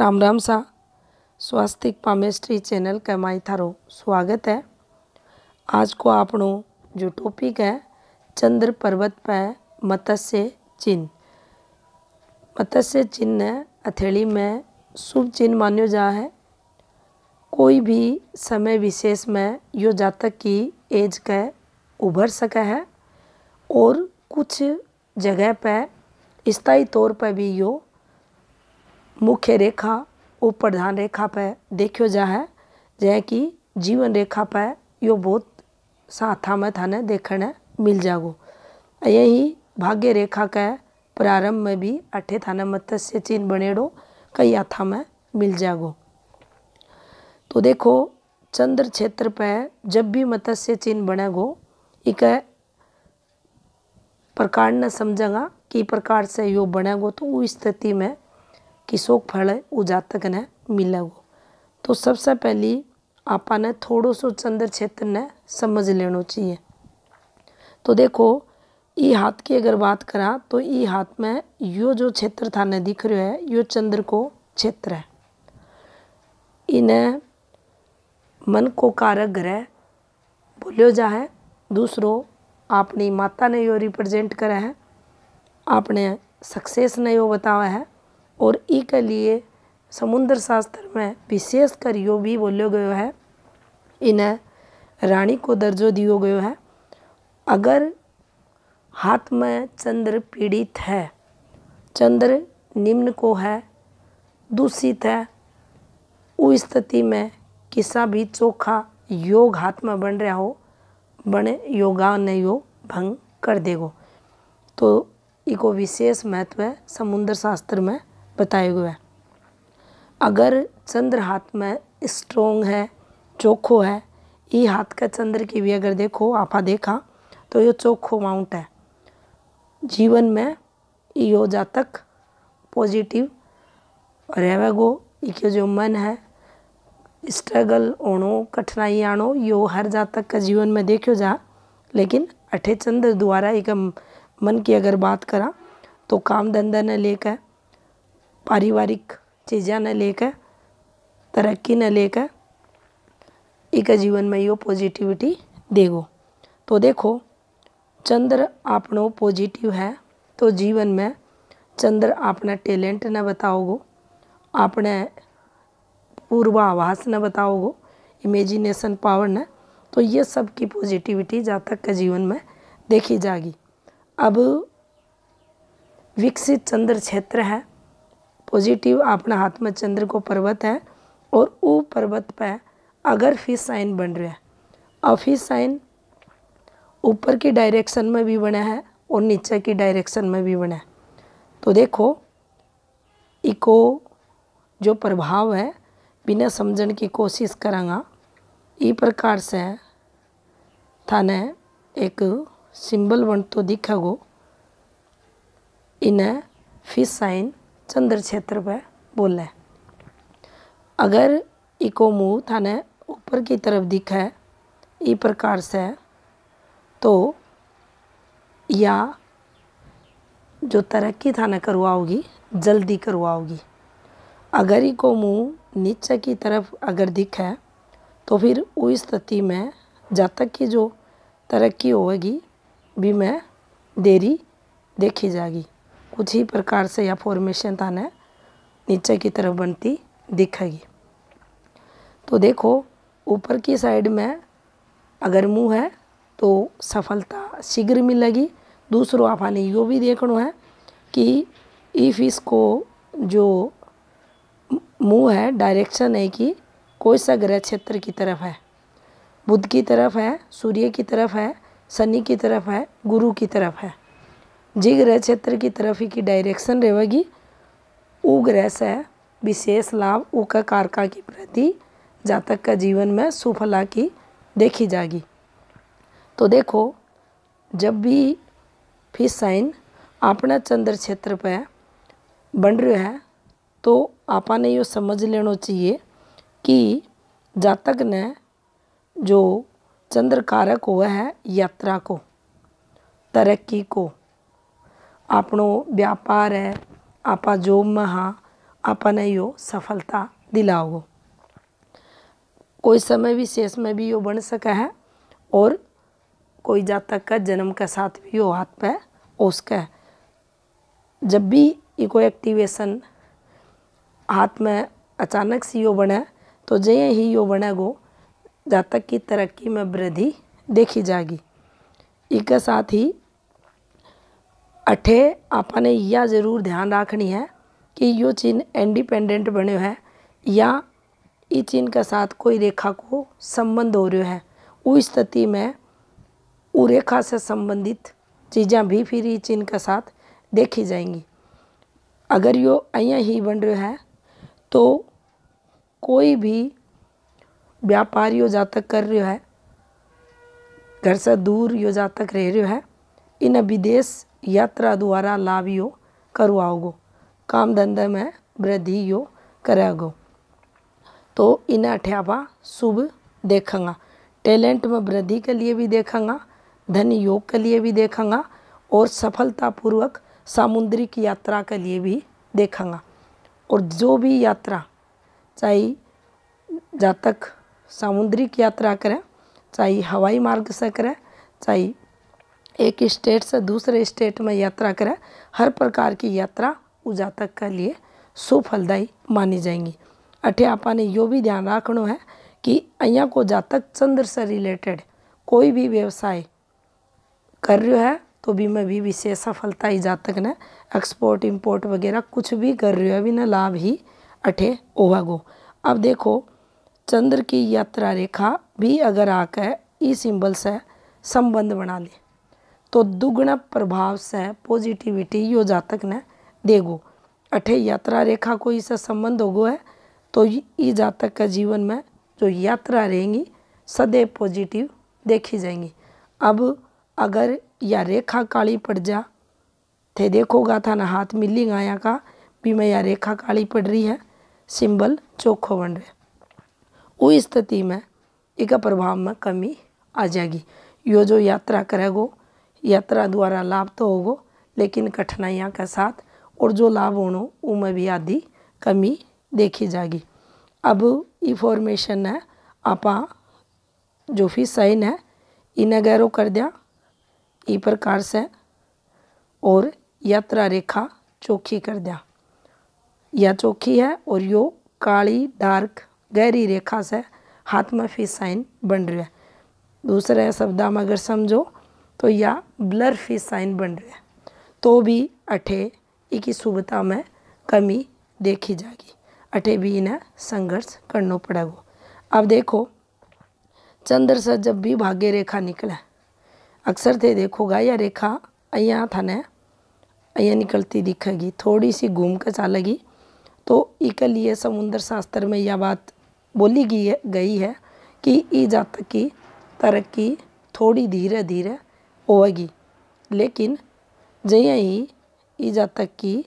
राम राम सा સ્વાસ્તિક channel channel माई थारो स्वागत है आज को आपनों जो टॉपिक है चंद्र पर्वत पर मत्स्य चिन्ह मत्स्य चिन्ह अथेली में शुभ चिन्ह मान्यो जा है कोई भी समय विशेष में यो जातक की एज का उभर सका है और कुछ जगह पर स्थायी तौर पर भी यो मुख्य रेखा उप प्रधान रेखा पे देखियो जाए जै कि जीवन रेखा पर यो बहुत साथा में थाने देखने मिल जागो यही भाग्य रेखा का प्रारंभ में भी अठे थाने मत्स्य चिन्ह बनेड़ो कई आथा में मिल जागो तो देखो चंद्र क्षेत्र पर जब भी मत्स्य चिन्ह बनेगो एक प्रकार न समझेगा कि प्रकार से यो बनेगो तो उस स्थिति में किसोक फल है जातक ने मिलेगो तो सबसे पहली आपने थोड़ो सो चंद्र क्षेत्र ने समझ लेना चाहिए तो देखो ये हाथ की अगर बात करा तो ये हाथ में यो जो क्षेत्र था ने दिख रहा है यो चंद्र को क्षेत्र है इन्हें मन को कारक ग्रह बोलो जा है दूसरो अपनी माता ने यो रिप्रेजेंट करा है आपने सक्सेस ने यो बतावा है और ई के लिए समुद्र शास्त्र में विशेषकर यो भी बोलो गयो है इन्हें रानी को दर्जो दियो गयो है अगर हाथ में चंद्र पीड़ित है चंद्र निम्न को है दूषित है उस स्थिति में किसा भी चोखा योग हाथ में बन रहा हो बने योगा ने योग भंग कर देगो तो इको विशेष महत्व है समुद्र शास्त्र में बताए हुए हैं अगर चंद्र हाथ में स्ट्रोंग है चोखो है ये हाथ का चंद्र की भी अगर देखो आपा देखा तो ये चोखो माउंट है जीवन में यो जातक पॉजिटिव रहेवेगो इको जो मन है स्ट्रगल ओणो कठिनाई आणो यो हर जातक का जीवन में देखो जा लेकिन अठे चंद्र द्वारा एक मन की अगर बात करा तो काम धंधा ने लेकर पारिवारिक चीज़ें न लेकर तरक्की न लेकर एक जीवन में यो पॉजिटिविटी देगो तो देखो चंद्र आपनो पॉजिटिव है तो जीवन में चंद्र अपना टैलेंट न बताओगो अपने पूर्वाभास न बताओगो इमेजिनेशन पावर न तो ये सब की पॉजिटिविटी जातक के जीवन में देखी जाएगी अब विकसित चंद्र क्षेत्र है पॉजिटिव अपना हाथ में चंद्र को पर्वत है और ऊ पर्वत पर अगर फिश साइन बन रहा है और फिश साइन ऊपर की डायरेक्शन में भी बना है और नीचे की डायरेक्शन में भी बना है तो देखो इको जो प्रभाव है बिना समझने की कोशिश करांगा इस प्रकार से थाने एक सिंबल बन तो दिखेगो इन्हें फिश साइन चंद्र क्षेत्र पे बोले अगर इको मुँह थाने ऊपर की तरफ दिखे ई प्रकार से तो या जो तरक्की थाने करवाओगी जल्दी करवाओगी अगर इको मुँह नीचे की तरफ अगर दिखे तो फिर उस स्थिति में जब तक की जो तरक्की होगी भी मैं देरी देखी जाएगी कुछ ही प्रकार से यह फॉर्मेशन थाने नीचे की तरफ बनती दिखेगी तो देखो ऊपर की साइड में अगर मुँह है तो सफलता शीघ्र मिलेगी दूसरों आपने यो भी देखना है कि इफ़ इसको जो मुंह है डायरेक्शन है कि कोई सा ग्रह क्षेत्र की तरफ है बुध की तरफ है सूर्य की तरफ है शनि की तरफ है गुरु की तरफ है जी ग्रह क्षेत्र की तरफ ही की डायरेक्शन रहेगी ग्रह से विशेष लाभ उक कारका के प्रति जातक का जीवन में सुफला की देखी जाएगी तो देखो जब भी फिर साइन अपना चंद्र क्षेत्र पर बन रहा है तो आपने यो समझ लेना चाहिए कि जातक ने जो चंद्र कारक हुआ है यात्रा को तरक्की को આપણો व्यापार है आप जो महा अपने यो सफलता दिलाओ कोई समय विशेष में भी यो बन सका है और कोई जातक का जन्म के साथ भी यो हाथ पे उसका है जब भी इको एक्टिवेशन हाथ में अचानक से यो बने तो जय ही यो बनेगो जातक की तरक्की में वृद्धि देखी जाएगी इसके साथ ही अठे आपने यह जरूर ध्यान रखनी है कि यो चिन्ह इंडिपेंडेंट बनो है या इस चिन्ह के साथ कोई रेखा को संबंध हो रो है उस स्थिति में उ रेखा से संबंधित चीज़ें भी फिर इस चिन्ह के साथ देखी जाएंगी अगर यो अँ ही बन रो है तो कोई भी व्यापार यो जातक कर रो है घर से दूर यो जातक रह रो है इन विदेश यात्रा द्वारा लाभ यो करवाओगो काम धंधे में वृद्धि यो करेगो तो इन अठ्यापा शुभ देखेंगा टैलेंट में वृद्धि के लिए भी देखेंगा धन योग के लिए भी देखेंगा और सफलतापूर्वक सामुद्रिक यात्रा के लिए भी देखेंगा और जो भी यात्रा चाहे जातक सामुद्रिक यात्रा करें चाहे हवाई मार्ग से करें चाहे एक स्टेट से दूसरे स्टेट में यात्रा करें हर प्रकार की यात्रा तक के लिए सुफलदायी मानी जाएंगी अठे आपने यो भी ध्यान रखना है कि अँ को जातक चंद्र से रिलेटेड कोई भी व्यवसाय कर रहे है तो भी मैं भी विशेष सफलता ही जातक ने एक्सपोर्ट इंपोर्ट वगैरह कुछ भी कर रहे हो भी लाभ ही अठे ओवागो अब देखो चंद्र की यात्रा रेखा भी अगर आकर ई सिंबल से संबंध बना ले तो दुगुण प्रभाव से पॉजिटिविटी यो जातक ने देगो अठे यात्रा रेखा को इससे संबंध होगो है तो ये जातक का जीवन में जो यात्रा रहेंगी सदैव पॉजिटिव देखी जाएंगी अब अगर या रेखा काली पड़ जा थे देखोगा था ना हाथ मिली गाया का भी मैं या रेखा काली पड़ रही है सिंबल चोखो बन रहे वो स्थिति में एक प्रभाव में कमी आ जाएगी यो जो यात्रा करेगो यात्रा द्वारा लाभ तो होगो लेकिन कठिनाइयाँ का साथ और जो लाभ होनो उनमें भी आदि कमी देखी जाएगी अब इफॉर्मेशन है आप जो भी साइन है इन्हें गैरो कर दिया ई प्रकार से और यात्रा रेखा चौखी कर दिया या चौखी है और यो काली डार्क गहरी रेखा से हाथ में फिर साइन बन रहा है दूसरे शब्द में अगर समझो तो या ब्लर फेस साइन बन रहे है तो भी अठे की शुभता में कमी देखी जाएगी अठे भी इन्हें संघर्ष करना पड़ेगा अब देखो चंद्र से जब भी भाग्य रेखा निकले अक्सर थे देखोगा या रेखा अँ थाने अँ निकलती दिखेगी थोड़ी सी घूम कर चालेगी तो इके लिए समुद्र शास्त्र में यह बात बोली गई है गई है कि ई जातक की तरक्की थोड़ी धीरे धीरे होगी लेकिन जय ही ई जातक की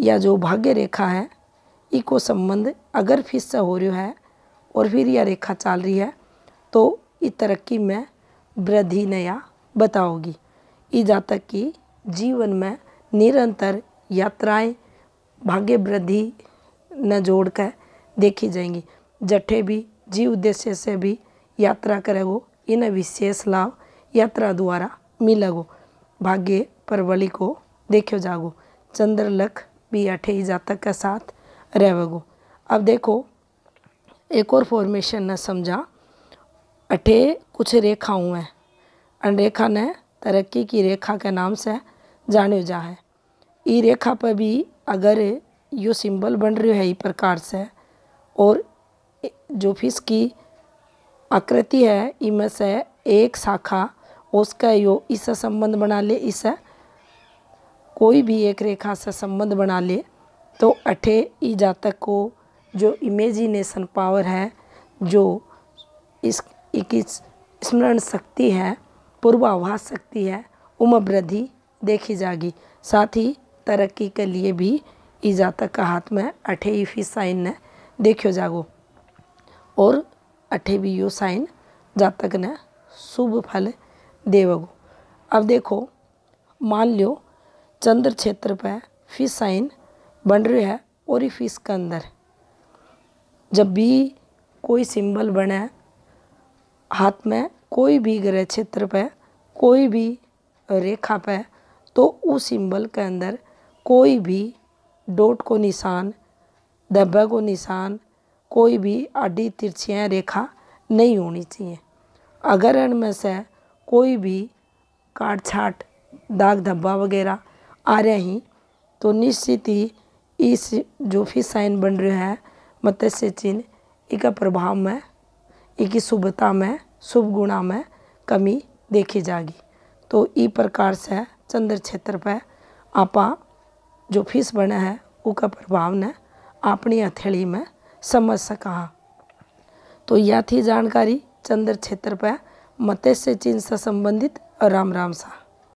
या जो भाग्य रेखा है ई को संबंध अगर फिर से हो रही है और फिर यह रेखा चल रही है तो इस तरक्की में वृद्धि नया बताओगी ई जातक की जीवन में निरंतर यात्राएं भाग्य वृद्धि न जोड़ कर देखी जाएंगी जठे भी जीव उद्देश्य से भी यात्रा करे वो इन्हें विशेष लाभ यात्रा द्वारा मिलगो भाग्य परवली को देखो जागो चंद्रलख भी अठे जातक का साथ रहो अब देखो एक और फॉर्मेशन न समझा अठे कुछ रेखाओं हैं अन रेखा ने तरक्की की रेखा के नाम से जाने जा है ई रेखा पर भी अगर यो सिंबल बन रही है ई प्रकार से और जो फिस की आकृति है इमें से एक शाखा उसका यो इससे संबंध बना ले इस कोई भी एक रेखा से संबंध बना ले तो अठे ई जातक को जो इमेजिनेशन पावर है जो इस स्मरण शक्ति है पूर्वाभास शक्ति है उम्र वृद्धि देखी जाएगी साथ ही तरक्की के लिए भी ई जातक का हाथ में अठे ई फी साइन ने देखो जागो और अठे भी यो साइन जातक ने शुभ फल देवगु अब देखो मान लियो चंद्र क्षेत्र पर फिस साइन बन रही है और फिस के अंदर जब भी कोई सिंबल बने हाथ में कोई भी ग्रह क्षेत्र पर कोई भी रेखा पर तो उस सिंबल के अंदर कोई भी डोट को निशान धब्बे को निशान कोई भी आडी तिरछियाँ रेखा नहीं होनी चाहिए अगर इनमें से कोई भी काट छाट दाग धब्बा वगैरह आ रहे ही तो निश्चित ही इस जो भी साइन बन रहा है मत्स्य चिन्ह इसका प्रभाव में इसकी शुभता में शुभ गुणा में कमी देखी जाएगी तो इस प्रकार से चंद्र क्षेत्र पर आप जो फीस बना है उसका प्रभाव ने अपनी हथेली में समझ सका तो यह थी जानकारी चंद्र क्षेत्र पर मत्स्य चिन्ह से संबंधित राम राम सा